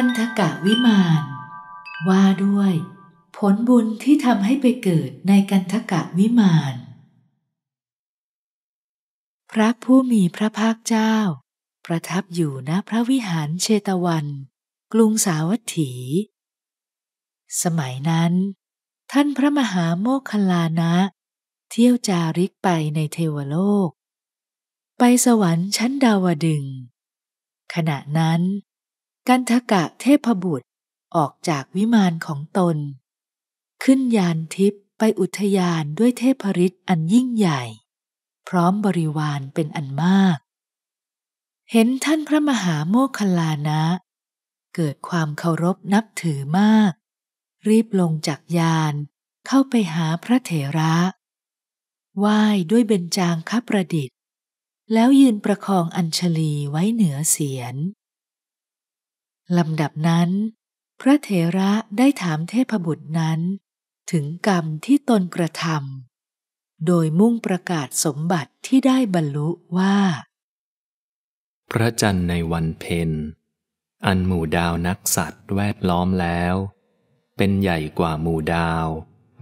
กันทกะวิมาน ว่าด้วยผลบุญที่ทำให้ไปเกิดในกันทกะวิมาน พระผู้มีพระภาคเจ้า ประทับอยู่ณพระวิหารเชตวัน กรุงสาวัตถี สมัยนั้น ท่านพระมหาโมคคลานะ เที่ยวจาริกไปในเทวโลก ไปสวรรค์ชั้นดาวดึง ขณะนั้นกันทกะเทพบุตรออกจากวิมานของตน ขึ้นยานทิพย์ไปอุทยานด้วยเทพฤทธิ์อันยิ่งใหญ่ พร้อมบริวารเป็นอันมาก เห็นท่านพระมหาโมคคลานะ เกิดความเคารพนับถือมาก รีบลงจากยานเข้าไปหาพระเถระไหว้ด้วยเบญจางคประดิษฐ์ แล้วยืนประคองอัญชลีไว้เหนือเสียนลำดับนั้น พระเถระได้ถามเทพบุตรนั้น ถึงกรรมที่ตนกระทำโดยมุ่งประกาศสมบัติที่ได้บรรลุว่า พระจันทร์ในวันเพ็ญ อันหมู่ดาวนักสัตว์แวดล้อมแล้ว เป็นใหญ่กว่าหมู่ดาว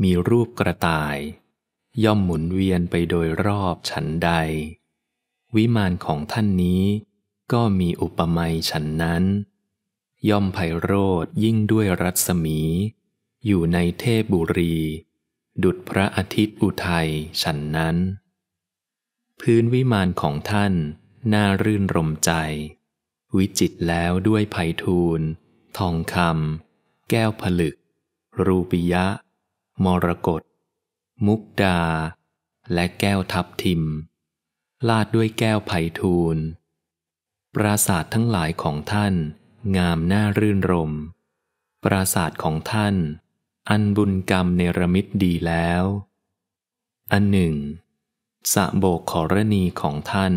มีรูปกระต่าย ย่อมหมุนเวียนไปโดยรอบฉันใด วิมานของท่านนี้ก็มีอุปมาฉันนั้นย่อมไพโรธยิ่งด้วยรัศมี อยู่ในเทพบุรี ดุดพระอาทิตย์อุทัย ฉันนั้น พื้นวิมานของท่านน่ารื่นรมใจ วิจิตแล้วด้วยไพฑูรย์ทองคำแก้วผลึก รูปิยะ มรกตมุกดา และแก้วทับทิม ลาดด้วยแก้วไพฑูรย์ปราสาททั้งหลายของท่านงามน่ารื่นรม ปราสาทของท่าน อันบุญกรรมเนรมิตดีแล้ว อันหนึ่งสะโบกขอรณีของท่าน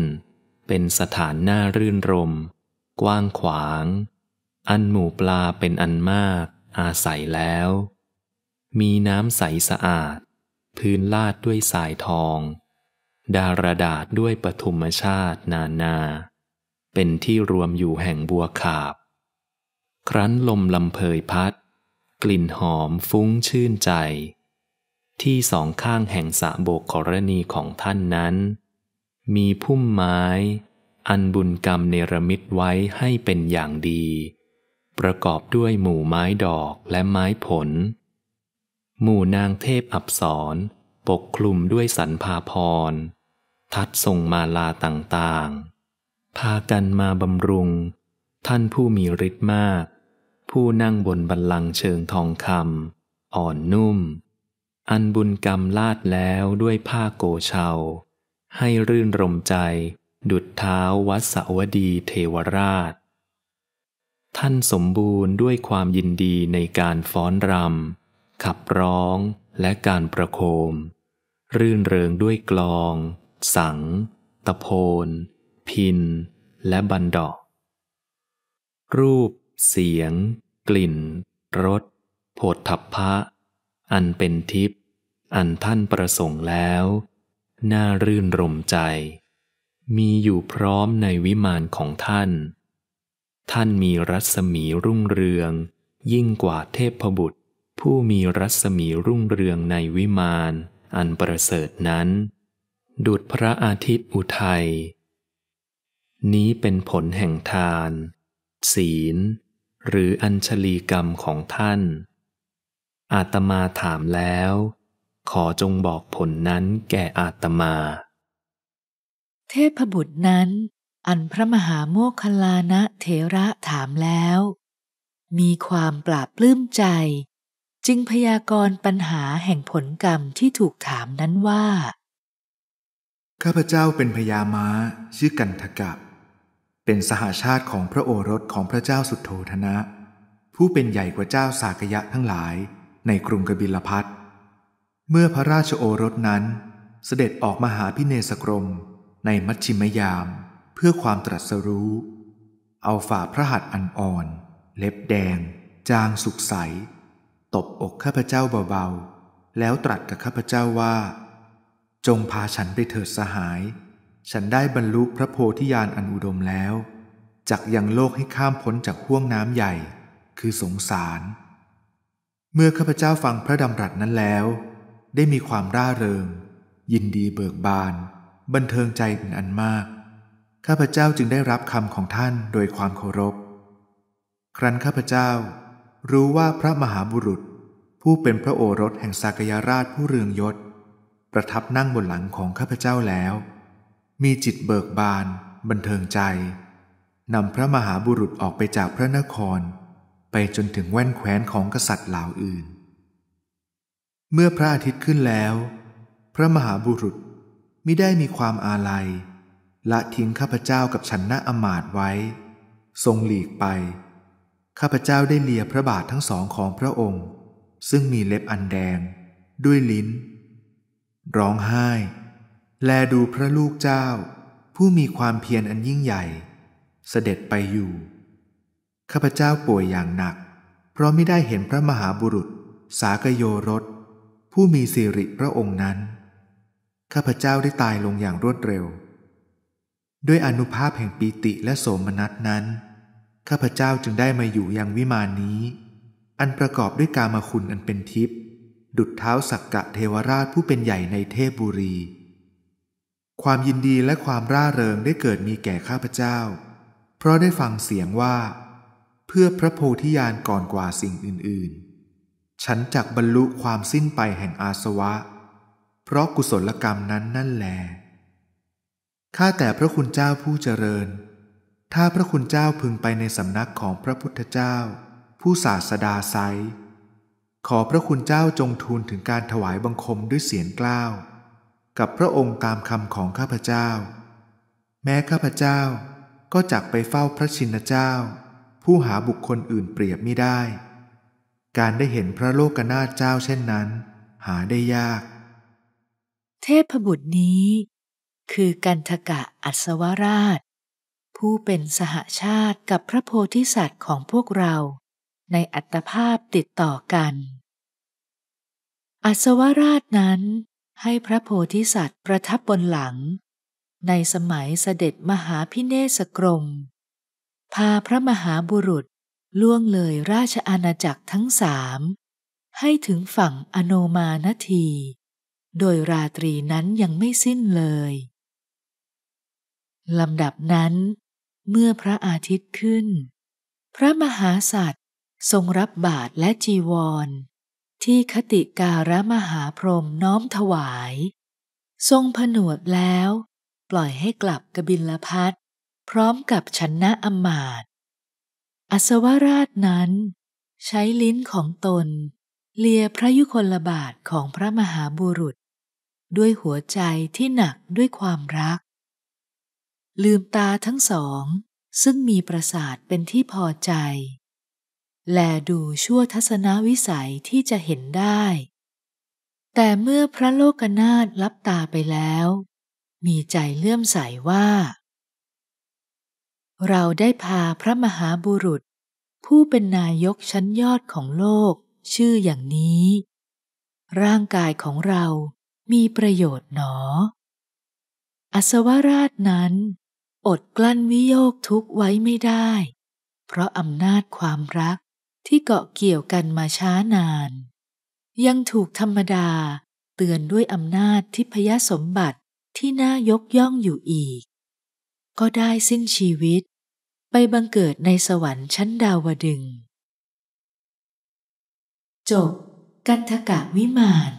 เป็นสถานน่ารื่นรม กว้างขวาง อันหมู่ปลาเป็นอันมากอาศัยแล้ว มีน้ำใสสะอาด พื้นลาดด้วยสายทอง ดารดาษด้วยปฐุมชาตินานา เป็นที่รวมอยู่แห่งบัวขาบครั้นลมลำเพยพัด กลิ่นหอมฟุ้งชื่นใจ ที่สองข้างแห่งสะโบกกรณีของท่านนั้น มีพุ่มไม้ อันบุญกรรมเนรมิตไว้ให้เป็นอย่างดี ประกอบด้วยหมู่ไม้ดอกและไม้ผล หมู่นางเทพอับสรปกคลุมด้วยสันพาพร ทัดทรงมาลาต่างๆ พากันมาบำรุง ท่านผู้มีฤทธิ์มากผู้นั่งบนบัลลังก์เชิงทองคำอ่อนนุ่ม อันบุญกรรมลาดแล้วด้วยผ้าโกเชาให้รื่นรมใจ ดุดเท้าวัดสวดีเทวราช ท่านสมบูรณ์ด้วยความยินดีในการฟ้อนรำขับร้องและการประโคม รื่นเริงด้วยกลอง สัง ตะโพนพิน และบันดอกรูปเสียง กลิ่นรสโผฏฐัพพะ อันเป็นทิพย์อันท่านประสงค์แล้ว น่ารื่นรมใจ มีอยู่พร้อมในวิมานของท่าน ท่านมีรัศมีรุ่งเรือง ยิ่งกว่าเทพบุตร ผู้มีรัศมีรุ่งเรืองในวิมานอันประเสริฐนั้นดุจพระอาทิตย์อุทัยนี้เป็นผลแห่งทาน ศีลหรืออัญชลีกรรมของท่าน อาตมาถามแล้ว ขอจงบอกผลนั้นแก่อาตมา เทพบุตรนั้น อันพระมหาโมคคลานะเถระถามแล้ว มีความปราบปลื้มใจ จึงพยากรณ์ปัญหาแห่งผลกรรมที่ถูกถามนั้นว่า ข้าพเจ้าเป็นพญามา้าชื่อกันทกะเป็นสหาชาติของพระโอรสของพระเจ้าสุดโธธนะ ผู้เป็นใหญ่กว่าเจ้าสากยะทั้งหลายในกรุงกบิลพัทเมื่อพระราชโอรสนั้น เสด็จออกมาหาพิเนสกรมในมัชชิมยามเพื่อความตรัสรู้ เอาฝ่าพระหัตถ์อันอ่อน เล็บแดง จางสุกใสตบอกข้าพเจ้าเบาๆแล้วตรัสกับข้าพเจ้าว่า จงพาฉันไปเถิดสหายฉันได้บรรลุพระโพธิญาณอันอุดมแล้วจักยังโลกให้ข้ามพ้นจากห้วงน้ำใหญ่คือสงสาร เมื่อข้าพเจ้าฟังพระดำรัสนั้นแล้ว ได้มีความร่าเริงยินดีเบิกบาน บันเทิงใจเป็นอันมาก ข้าพเจ้าจึงได้รับคำของท่านโดยความเคารพ ครั้นข้าพเจ้ารู้ว่าพระมหาบุรุษ ผู้เป็นพระโอรสแห่งสากยาราชผู้เรืองยศ ประทับนั่งบนหลังของข้าพเจ้าแล้วมีจิตเบิกบานบันเทิงใจนำพระมหาบุรุษออกไปจากพระนครไปจนถึงแว่นแคว้นของกษัตริย์เหล่าอื่น เมื่อพระอาทิตย์ขึ้นแล้ว พระมหาบุรุษมิได้มีความอาลัย ละทิ้งข้าพเจ้ากับฉันนะอมาตไว้ ทรงหลีกไปข้าพเจ้าได้เลียพระบาททั้งสองของพระองค์ ซึ่งมีเล็บอันแดงด้วยลิ้น ร้องไห้แลดูพระลูกเจ้า ผู้มีความเพียรอันยิ่งใหญ่ เสด็จไปอยู่ ข้าพเจ้าป่วยอย่างหนัก เพราะไม่ได้เห็นพระมหาบุรุษ สากโยรสผู้มีสิริพระองค์นั้น ข้าพเจ้าได้ตายลงอย่างรวดเร็ว ด้วยอนุภาพแห่งปีติและโสมนัสนั้น ข้าพเจ้าจึงได้มาอยู่ยังวิมานนี้ อันประกอบด้วยกามาคุณอันเป็นทิพย์ดุดเท้าสักกะเทวราชผู้เป็นใหญ่ในเทพบุรีความยินดีและความร่าเริงได้เกิดมีแก่ข้าพเจ้า เพราะได้ฟังเสียงว่า เพื่อพระโพธิญาณก่อนกว่าสิ่งอื่น ๆ ฉันจักบรรลุความสิ้นไปแห่งอาสวะ เพราะกุศลกรรมนั้นนั่นแลข้าแต่พระคุณเจ้าผู้เจริญ ถ้าพระคุณเจ้าพึงไปในสำนักของพระพุทธเจ้า ผู้ศาสดาไซขอพระคุณเจ้าจงทูลถึงการถวายบังคมด้วยเสียงกล้าวกับพระองค์ตามคำของข้าพเจ้า แม้ข้าพเจ้าก็จักไปเฝ้าพระชินเจ้า ผู้หาบุคคลอื่นเปรียบไม่ได้ การได้เห็นพระโลกนาถเจ้าเช่นนั้นหาได้ยาก เทพบุตรนี้คือกันทกะอัศวราช ผู้เป็นสหาชาติกับพระโพธิสัตว์ของพวกเราในอัตภาพติดต่อกัน อัศวราชนั้นให้พระโพธิสัตว์ประทับบนหลังในสมัยเสด็จมหาพิเนสกรม พาพระมหาบุรุษล่วงเลยราชอาณาจักรทั้งสามให้ถึงฝั่งอโนมานทีโดยราตรีนั้นยังไม่สิ้นเลย ลำดับนั้นเมื่อพระอาทิตย์ขึ้น พระมหาสัตว์ทรงรับบาทและจีวรที่คติการะมหาพรหมน้อมถวาย ทรงผนวดแล้ว ปล่อยให้กลับกบิลพัทพร้อมกับชนะอมาตอัศวราชนั้น ใช้ลิ้นของตนเลียพระยุคลบาทของพระมหาบุรุษ ด้วยหัวใจที่หนักด้วยความรัก ลืมตาทั้งสอง ซึ่งมีประสาทเป็นที่พอใจแลดูชั่วทัศนวิสัยที่จะเห็นได้ แต่เมื่อพระโลกนาถรับตาไปแล้ว มีใจเลื่อมใสว่า เราได้พาพระมหาบุรุษ ผู้เป็นนายกชั้นยอดของโลกชื่ออย่างนี้ ร่างกายของเรา มีประโยชน์หนอ อสวราชนั้น อดกลั้นวิโยคทุกไว้ไม่ได้ เพราะอำนาจความรักที่เกาะเกี่ยวกันมาช้านาน ยังถูกธรรมดาเตือนด้วยอำนาจทิพยสมบัติที่น่ายกย่องอยู่อีก ก็ได้สิ้นชีวิตไปบังเกิดในสวรรค์ชั้นดาวดึงจบกันทกะวิมาน